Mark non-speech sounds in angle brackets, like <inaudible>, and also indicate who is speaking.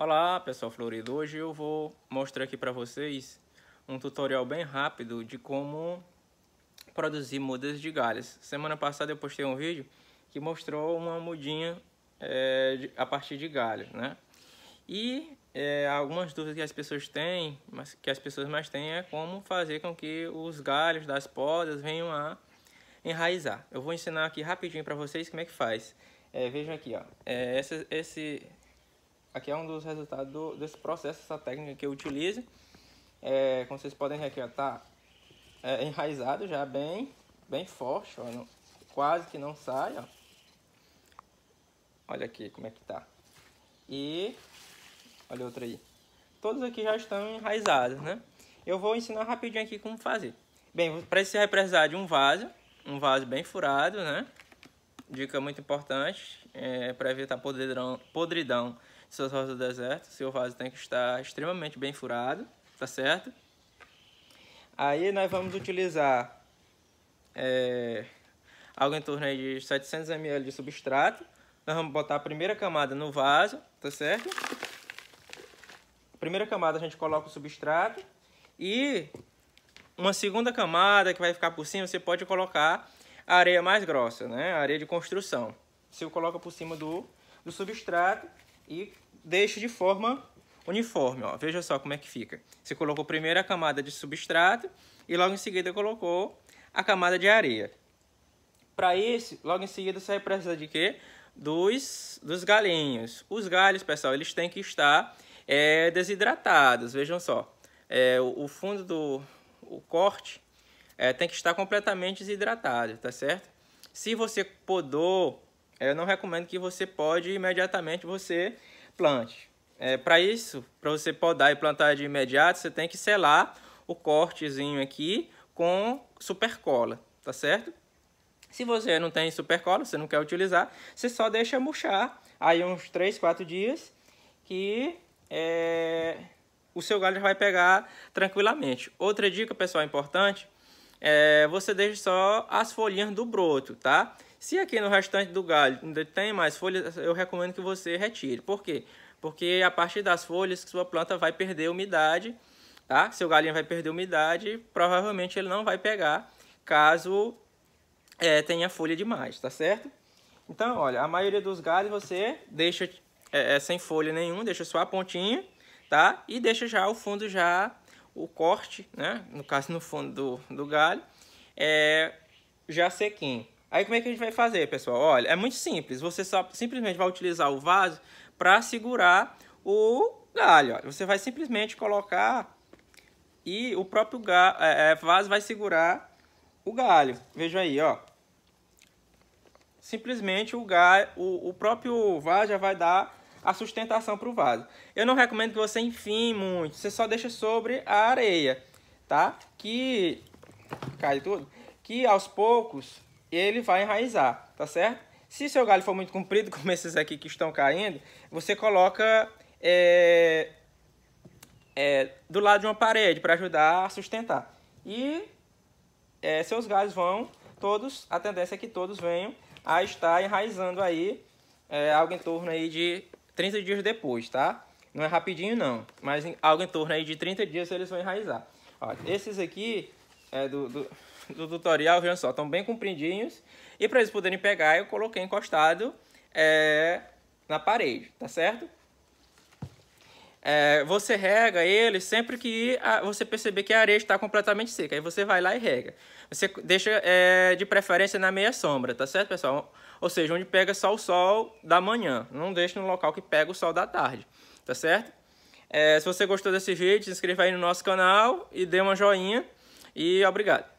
Speaker 1: Olá pessoal florido, hoje eu vou mostrar aqui para vocês um tutorial bem rápido de como produzir mudas de galhos. Semana passada eu postei um vídeo que mostrou uma mudinha é, de, a partir de galhos, né? E é, algumas dúvidas que as pessoas têm, mas que as pessoas mais têm é como fazer com que os galhos das podas venham a enraizar. Eu vou ensinar aqui rapidinho para vocês como é que faz. É, vejam aqui, ó. É, esse, aqui é um dos resultados do, desse processo, essa técnica que eu utilizo. É, como vocês podem ver aqui, ó, tá é, enraizado já bem, bem forte, ó, não, quase que não sai, ó. Olha aqui como é que tá. E olha outra aí. Todos aqui já estão enraizados, né? Eu vou ensinar rapidinho aqui como fazer. Bem, para isso você vai precisar de um vaso, um vaso bem furado, né? Dica muito importante é, para evitar podridão, podridão suas rosas do deserto. Seu vaso tem que estar extremamente bem furado, tá certo? Aí nós vamos utilizar é, algo em torno de 700 ml de substrato. Nós vamos botar a primeira camada no vaso, tá certo? A primeira camada a gente coloca o substrato e uma segunda camada que vai ficar por cima, você pode colocar a areia mais grossa, né? A areia de construção. Você coloca por cima do, do substrato e deixo de forma uniforme. Ó. Veja só como é que fica. Você colocou primeiro a camada de substrato e logo em seguida colocou a camada de areia. Para isso, logo em seguida você vai precisar de quê? Dos, dos galinhos. Os galhos, pessoal, eles têm que estar é, desidratados. Vejam só, é, o, o, fundo do o corte é, tem que estar completamente desidratado, tá certo? Se você podou eu não recomendo que você pode imediatamente você plante. É, para isso, para você podar e plantar de imediato, você tem que selar o cortezinho aqui com supercola, tá certo? Se você não tem supercola, você não quer utilizar, você só deixa murchar aí uns 3, 4 dias que é, o seu galho já vai pegar tranquilamente. Outra dica, pessoal, importante, é você deixa só as folhinhas do broto, tá? Se aqui no restante do galho ainda tem mais folhas, eu recomendo que você retire. Por quê? Porque a partir das folhas sua planta vai perder umidade, tá? Seu galinho vai perder umidade, provavelmente ele não vai pegar caso é, tenha folha demais, tá certo? Então, olha, a maioria dos galhos você deixa é, é sem folha nenhum, deixa só a pontinha, tá? E deixa já o fundo já o corte, né? No caso no fundo do, do galho, é já sequinho. Aí como é que a gente vai fazer, pessoal? Olha, é muito simples. Você só simplesmente vai utilizar o vaso para segurar o galho. Olha. Você vai simplesmente colocar e o próprio galho, é, é, vaso vai segurar o galho. Veja aí, ó. Simplesmente o galho, o, o próprio vaso já vai dar a sustentação para o vaso. Eu não recomendo que você enfim muito, você só deixa sobre a areia, tá? Que cai tudo, que aos poucos ele vai enraizar, tá certo? Se seu galho for muito comprido, <laughs> como esses aqui que estão caindo, você coloca é, é, do lado de uma parede para ajudar a sustentar. E é, seus galhos vão todos, a tendência é que todos venham a estar enraizando aí é, algo em torno aí de 30 dias depois, tá? Não é rapidinho não, mas algo em torno aí de 30 dias eles vão enraizar. esses aqui é, do, do, do, tutorial, vejam só, estão bem compridinhos. E para eles poderem pegar, eu coloquei encostado é, na parede, tá certo? É, você rega ele sempre que a, você perceber que a areia está completamente seca. Aí você vai lá e rega. Você deixa é, de preferência na meia sombra, tá certo, pessoal? Ou seja, onde pega só o sol da manhã. Não deixe no local que pega o sol da tarde, tá certo? É, se você gostou desse vídeo, se inscreva aí no nosso canal e dê uma joinha e obrigado.